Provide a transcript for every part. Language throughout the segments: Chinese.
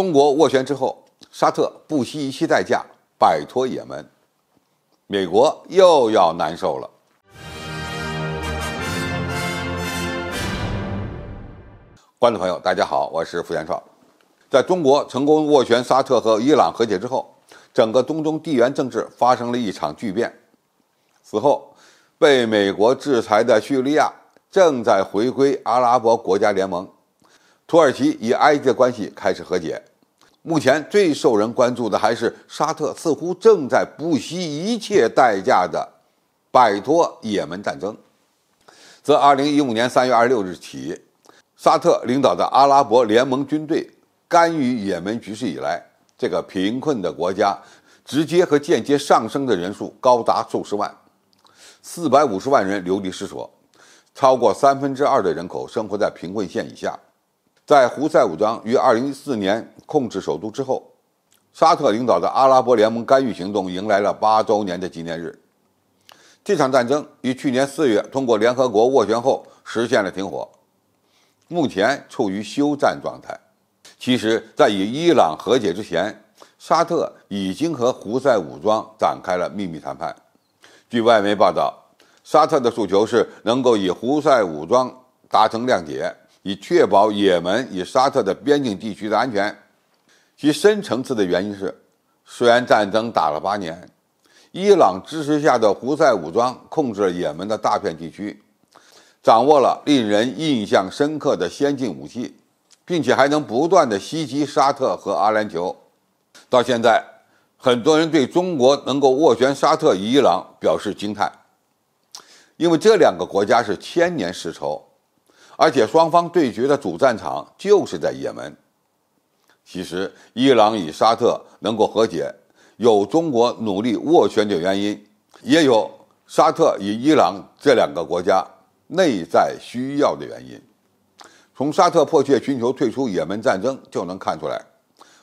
中国斡旋之后，沙特不惜一切代价摆脱也门，美国又要难受了。观众朋友，大家好，我是付延硕。在中国成功斡旋沙特和伊朗和解之后，整个中东地缘政治发生了一场巨变。此后，被美国制裁的叙利亚正在回归阿拉伯国家联盟。土耳其与埃及的关系开始和解。目前最受人关注的还是沙特，似乎正在不惜一切代价的摆脱也门战争。自2015年3月26日起，沙特领导的阿拉伯联盟军队干预也门局势以来，这个贫困的国家直接和间接上升的人数高达数十万，450万人流离失所，超过三分之二的人口生活在贫困线以下。在胡塞武装于2014年控制首都之后，沙特领导的阿拉伯联盟干预行动迎来了八周年的纪念日。这场战争于去年四月通过联合国斡旋后实现了停火，目前处于休战状态。其实，在与伊朗和解之前，沙特已经和胡塞武装展开了秘密谈判。据外媒报道，沙特的诉求是能够与胡塞武装达成谅解。以确保也门与沙特的边境地区的安全。其深层次的原因是，虽然战争打了八年，伊朗支持下的胡塞武装控制了也门的大片地区，掌握了令人印象深刻的先进武器，并且还能不断的袭击沙特和阿联酋。到现在，很多人对中国能够斡旋沙特与伊朗表示惊叹，因为这两个国家是千年世仇。而且，双方对决的主战场就是在也门。其实，伊朗与沙特能够和解，有中国努力斡旋的原因，也有沙特与伊朗这两个国家内在需要的原因。从沙特迫切寻求退出也门战争就能看出来，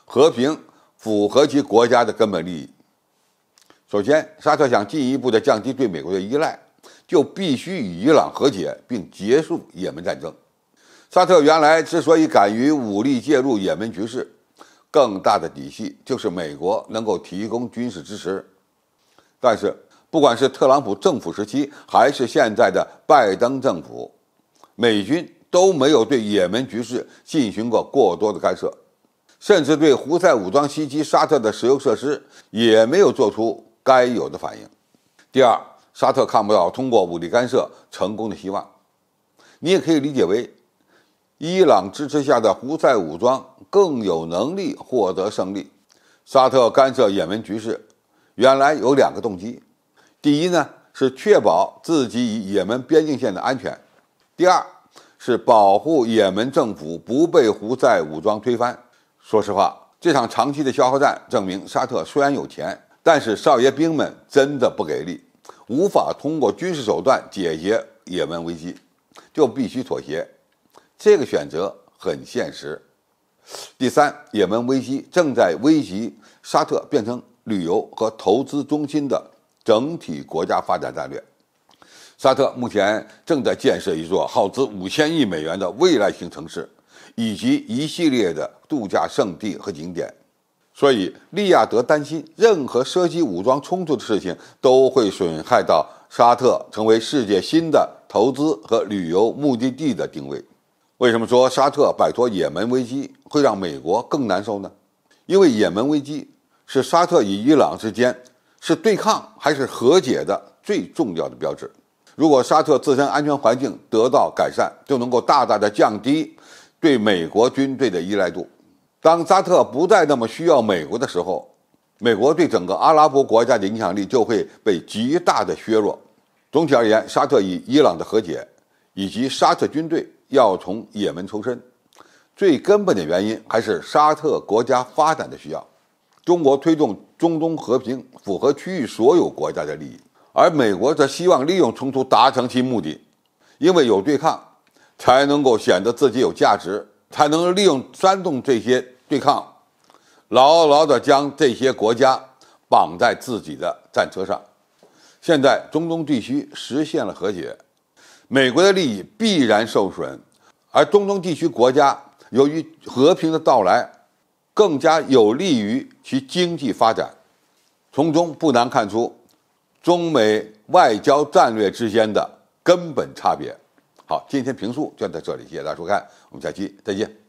和平符合其国家的根本利益。首先，沙特想进一步的降低对美国的依赖。就必须与伊朗和解，并结束也门战争。沙特原来之所以敢于武力介入也门局势，更大的底细就是美国能够提供军事支持。但是，不管是特朗普政府时期，还是现在的拜登政府，美军都没有对也门局势进行过过多的干涉，甚至对胡塞武装袭击沙特的石油设施也没有做出该有的反应。第二。沙特看不到通过武力干涉成功的希望，你也可以理解为，伊朗支持下的胡塞武装更有能力获得胜利。沙特干涉也门局势，原来有两个动机：第一呢是确保自己与也门边境线的安全；第二是保护也门政府不被胡塞武装推翻。说实话，这场长期的消耗战证明，沙特虽然有钱，但是少爷兵们真的不给力。无法通过军事手段解决也门危机，就必须妥协。这个选择很现实。第三，也门危机正在危及沙特变成旅游和投资中心的整体国家发展战略。沙特目前正在建设一座耗资五千亿美元的未来型城市，以及一系列的度假胜地和景点。所以，利亚德担心，任何涉及武装冲突的事情都会损害到沙特成为世界新的投资和旅游目的地的定位。为什么说沙特摆脱也门危机会让美国更难受呢？因为也门危机是沙特与伊朗之间是对抗还是和解的最重要的标志。如果沙特自身安全环境得到改善，就能够大大的降低对美国军队的依赖度。当沙特不再那么需要美国的时候，美国对整个阿拉伯国家的影响力就会被极大的削弱。总体而言，沙特与伊朗的和解，以及沙特军队要从也门抽身，最根本的原因还是沙特国家发展的需要。中国推动中东和平符合区域所有国家的利益，而美国则希望利用冲突达成其目的，因为有对抗，才能够显得自己有价值，才能利用煽动这些。对抗，牢牢地将这些国家绑在自己的战车上。现在中东地区实现了和解，美国的利益必然受损，而中东地区国家由于和平的到来，更加有利于其经济发展。从中不难看出，中美外交战略之间的根本差别。好，今天评述就到这里，谢谢大家收看，我们下期再见。